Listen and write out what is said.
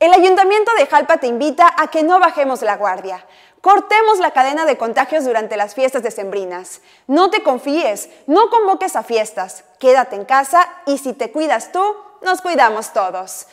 El ayuntamiento de Jalpa te invita a que no bajemos la guardia. Cortemos la cadena de contagios durante las fiestas decembrinas. No te confíes, no convoques a fiestas. Quédate en casa y si te cuidas tú, nos cuidamos todos.